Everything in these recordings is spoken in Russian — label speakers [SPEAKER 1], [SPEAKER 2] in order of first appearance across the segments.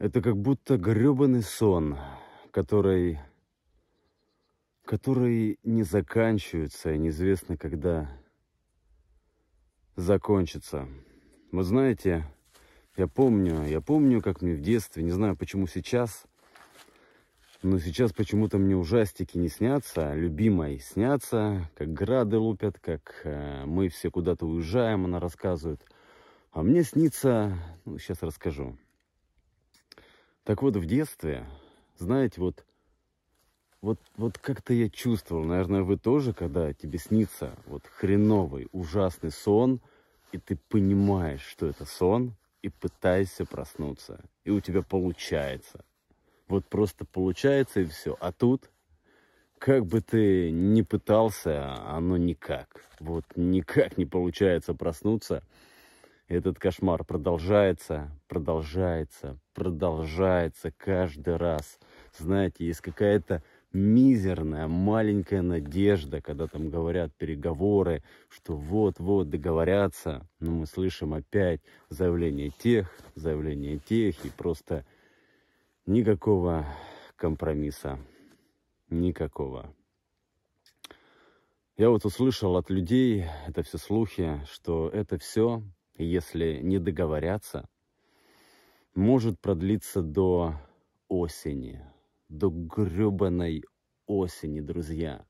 [SPEAKER 1] Это как будто грёбаный сон, который, который не заканчивается и неизвестно, когда закончится. Вы знаете, я помню, я помню, как мне в детстве, не знаю, почему сейчас, но сейчас почему-то мне ужастики не снятся, а любимой снятся, как грады лупят, как э, мы все куда-то уезжаем, она рассказывает. А мне снится, ну, сейчас расскажу. Так вот, в детстве, знаете, вот, вот, вот как-то я чувствовал, наверное, вы тоже, когда тебе снится вот хреновый, ужасный сон, и ты понимаешь, что это сон, и пытаешься проснуться, и у тебя получается. Вот просто получается и все. А тут, как бы ты ни пытался, оно никак. Вот никак не получается проснуться. Этот кошмар продолжается, продолжается, продолжается каждый раз. Знаете, есть какая-то мизерная, маленькая надежда, когда там говорят переговоры, что вот-вот договорятся, но мы слышим опять заявление тех, заявление тех, и просто никакого компромисса, никакого. Я вот услышал от людей, это все слухи, что это все если не договорятся, может продлиться до осени, до гребаной осени, друзья.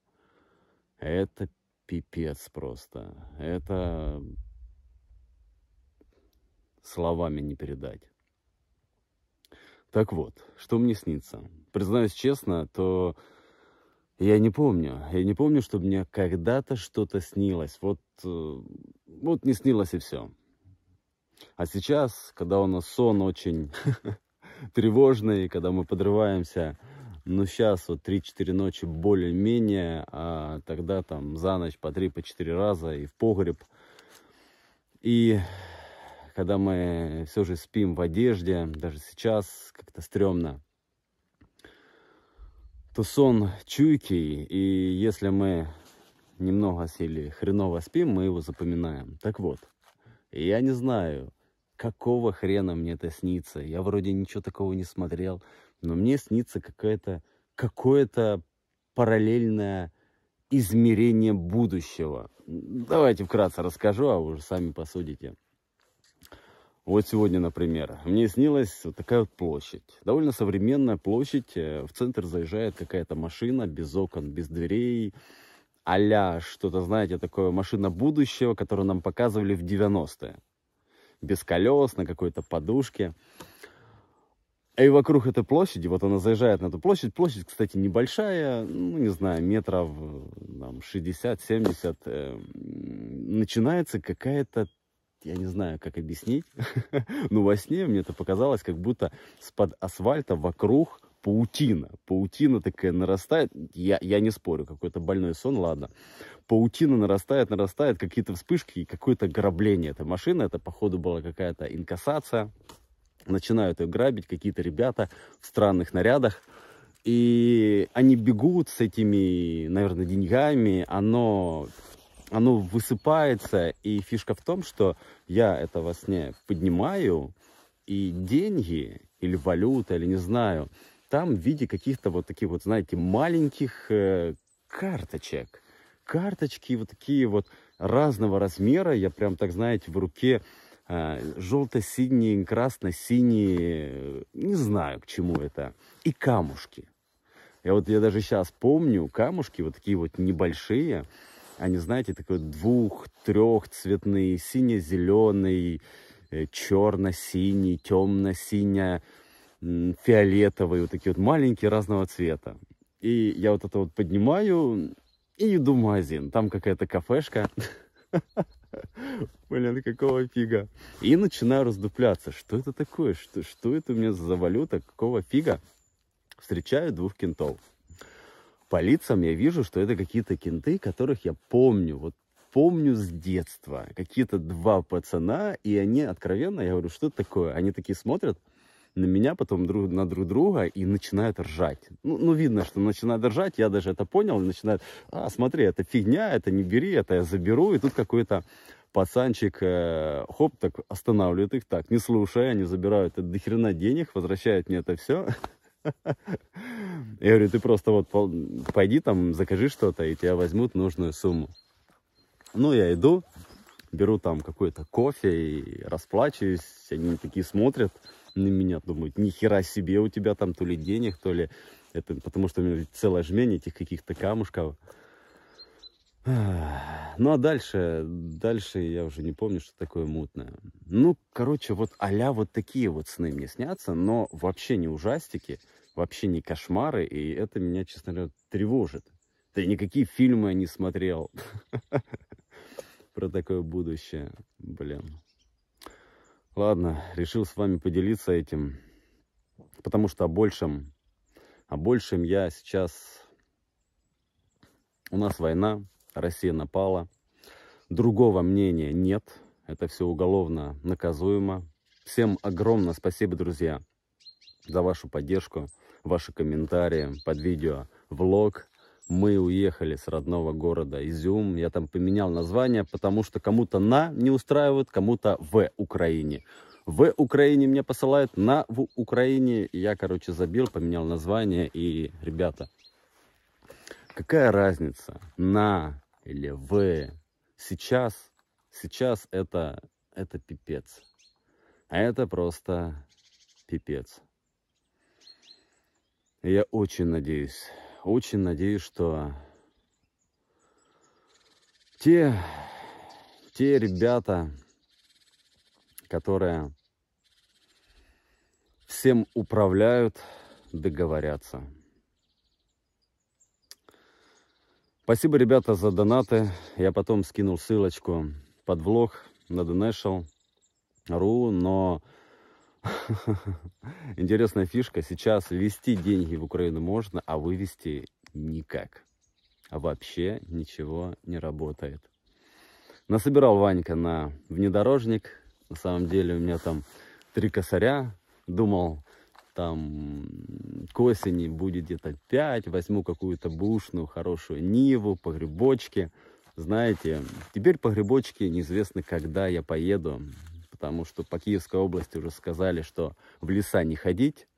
[SPEAKER 1] Это пипец просто. Это словами не передать. Так вот, что мне снится? Признаюсь честно, то я не помню. Я не помню, чтобы мне когда-то что-то снилось. Вот, э, вот не снилось и все. А сейчас, когда у нас сон очень тревожный, когда мы подрываемся, ну сейчас вот 3-4 ночи более-менее, а тогда там за ночь по 3-4 по раза и в погреб. И когда мы все же спим в одежде, даже сейчас как-то стрёмно, то сон чуйкий, и если мы немного сели хреново спим, мы его запоминаем. Так вот, я не знаю, какого хрена мне это снится. Я вроде ничего такого не смотрел, но мне снится какое-то какое-то параллельное измерение будущего. Давайте вкратце расскажу, а вы уже сами посудите. Вот сегодня, например, мне снилась вот такая вот площадь. Довольно современная площадь. Э, в центр заезжает какая-то машина без окон, без дверей а что-то, знаете, такое машина будущего, которую нам показывали в 90-е. Без колес, на какой-то подушке. И вокруг этой площади, вот она заезжает на эту площадь. Площадь, кстати, небольшая, ну, не знаю, метров 60-70. Э, начинается какая-то, я не знаю, как объяснить, но ну, во сне мне это показалось, как будто с-под асфальта вокруг паутина. Паутина такая нарастает. Я, я не спорю, какой-то больной сон, ладно. Паутина нарастает, нарастает, какие-то вспышки и какое-то грабление этой машины. Это, походу, была какая-то инкассация. Начинают ее грабить какие-то ребята в странных нарядах. И они бегут с этими, наверное, деньгами. Оно оно высыпается, и фишка в том, что я это во сне поднимаю, и деньги, или валюта, или не знаю, там в виде каких-то вот таких вот, знаете, маленьких э, карточек. Карточки вот такие вот разного размера. Я прям так, знаете, в руке э, желто-синие, красно-синие, э, не знаю, к чему это. И камушки. Я вот я даже сейчас помню камушки, вот такие вот небольшие. Они, знаете, такой двух-трехцветные, сине-зеленый, э, черно-синий, темно-синяя фиолетовые, вот такие вот маленькие разного цвета. И я вот это вот поднимаю и иду в магазин. Там какая-то кафешка. Блин, какого фига? И начинаю раздупляться. Что это такое? Что, что это у меня за валюта? Какого фига? Встречаю двух кентов. По лицам я вижу, что это какие-то кенты, которых я помню. Вот помню с детства. Какие-то два пацана, и они откровенно, я говорю, что это такое? Они такие смотрят, на меня, потом друг, на друг друга и начинают ржать. Ну, ну, видно, что начинают ржать, я даже это понял, и начинают, а, смотри, это фигня, это не бери, это я заберу, и тут какой-то пацанчик, э, хоп, так останавливает их так, не слушай они забирают это дохрена денег, возвращают мне это все. Я говорю, ты просто вот пойди там, закажи что-то, и тебя возьмут нужную сумму. Ну, я иду, беру там какой-то кофе и расплачиваюсь. Они такие смотрят на меня, думают, ни хера себе у тебя там то ли денег, то ли... Это потому что у меня целая жмень этих каких-то камушков. Ну а дальше, дальше я уже не помню, что такое мутное. Ну, короче, вот а вот такие вот сны мне снятся, но вообще не ужастики, вообще не кошмары, и это меня, честно говоря, тревожит. Да и никакие фильмы я не смотрел. про такое будущее. Блин. Ладно, решил с вами поделиться этим, потому что о большем, о большем я сейчас... У нас война, Россия напала, другого мнения нет, это все уголовно наказуемо. Всем огромное спасибо, друзья, за вашу поддержку, ваши комментарии под видео, влог мы уехали с родного города Изюм. Я там поменял название, потому что кому-то на не устраивает, кому-то в Украине. В Украине меня посылают, на в Украине. Я, короче, забил, поменял название. И, ребята, какая разница на или в? Сейчас, сейчас это, это пипец. А это просто пипец. Я очень надеюсь, очень надеюсь, что те, те ребята, которые всем управляют, договорятся. Спасибо, ребята, за донаты. Я потом скинул ссылочку под влог на Donation.ru, но Интересная фишка. Сейчас ввести деньги в Украину можно, а вывести никак. А вообще ничего не работает. Насобирал Ванька на внедорожник. На самом деле у меня там три косаря. Думал, там к осени будет где-то 5. Возьму какую-то бушную, хорошую Ниву, погребочки. Знаете, теперь погребочки неизвестно, когда я поеду потому что по Киевской области уже сказали, что в леса не ходить.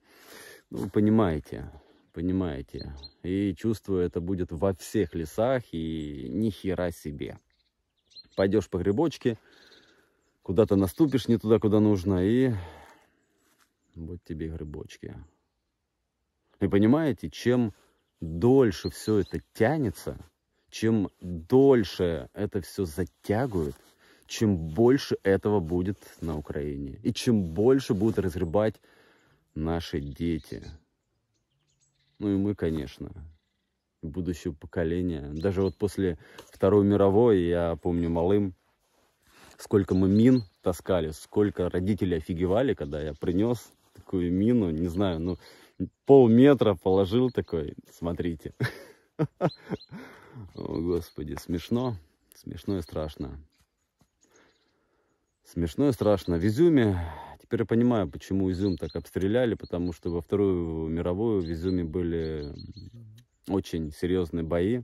[SPEAKER 1] Ну, понимаете, понимаете. И чувствую, это будет во всех лесах и ни хера себе. Пойдешь по грибочке, куда-то наступишь не туда, куда нужно, и вот тебе грибочки. И понимаете, чем дольше все это тянется, чем дольше это все затягивает, чем больше этого будет на Украине. И чем больше будут разгребать наши дети. Ну и мы, конечно, будущее поколение. Даже вот после Второй мировой, я помню малым, сколько мы мин таскали, сколько родители офигевали, когда я принес такую мину, не знаю, ну полметра положил такой, смотрите. О, Господи, смешно, смешно и страшно. Смешно и страшно. В Изюме, теперь я понимаю, почему Изюм так обстреляли, потому что во Вторую мировую в Изюме были очень серьезные бои.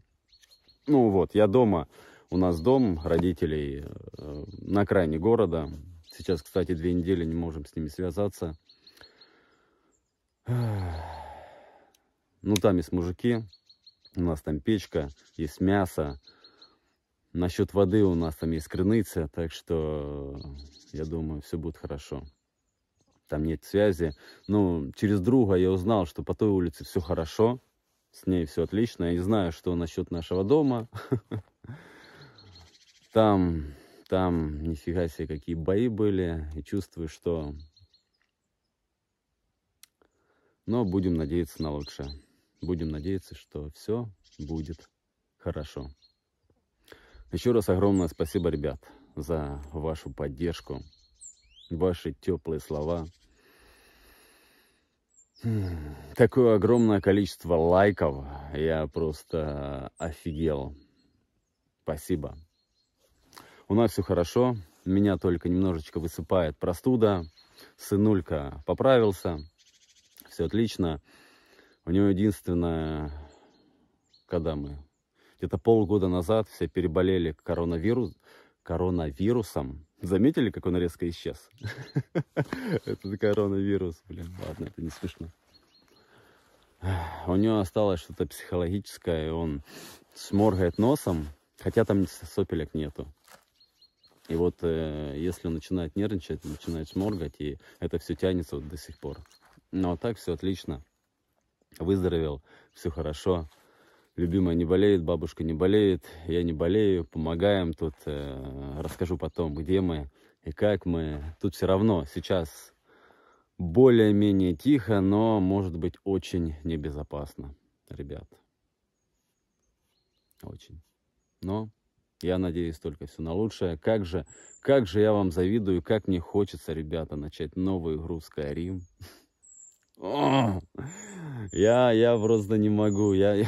[SPEAKER 1] Ну вот, я дома, у нас дом родителей э, на окраине города. Сейчас, кстати, две недели не можем с ними связаться. Ну, там есть мужики, у нас там печка, есть мясо, Насчет воды у нас там есть крыныца, так что э, я думаю, все будет хорошо. Там нет связи. Ну, через друга я узнал, что по той улице все хорошо. С ней все отлично. Я не знаю, что насчет нашего дома. Там, там, нифига себе, какие бои были. И чувствую, что... Но будем надеяться на лучшее. Будем надеяться, что все будет хорошо. Еще раз огромное спасибо, ребят, за вашу поддержку, ваши теплые слова. Такое огромное количество лайков. Я просто офигел. Спасибо. У нас все хорошо. Меня только немножечко высыпает простуда. Сынулька поправился. Все отлично. У него единственное, когда мы где-то полгода назад все переболели коронавирус, коронавирусом. Заметили, как он резко исчез? Этот коронавирус, блин, ладно, это не смешно. У него осталось что-то психологическое, и он сморгает носом, хотя там сопелек нету. И вот э, если он начинает нервничать, начинает сморгать, и это все тянется вот до сих пор. Но ну, а так все отлично. Выздоровел, все хорошо любимая не болеет, бабушка не болеет, я не болею, помогаем тут, э, расскажу потом, где мы и как мы. Тут все равно сейчас более-менее тихо, но может быть очень небезопасно, ребят. Очень. Но я надеюсь только все на лучшее. Как же, как же я вам завидую, как мне хочется, ребята, начать новую игру Skyrim я, я просто не могу. Я...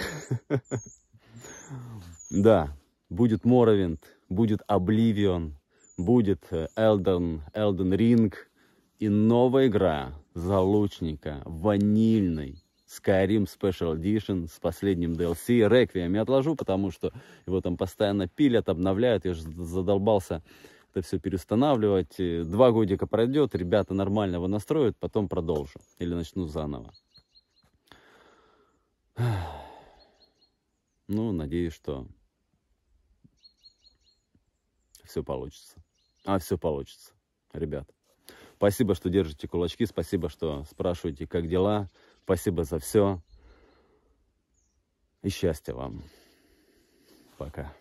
[SPEAKER 1] да, будет Моровинд, будет Обливион, будет э, Элден, Элден Ринг. И новая игра Залучника, ванильный, Skyrim Special Edition с последним DLC. Реквием я отложу, потому что его там постоянно пилят, обновляют. Я же задолбался это все перестанавливать. Два годика пройдет, ребята нормально его настроят, потом продолжу или начну заново. Ну, надеюсь, что все получится. А, все получится, ребят. Спасибо, что держите кулачки, спасибо, что спрашиваете, как дела. Спасибо за все. И счастья вам. Пока.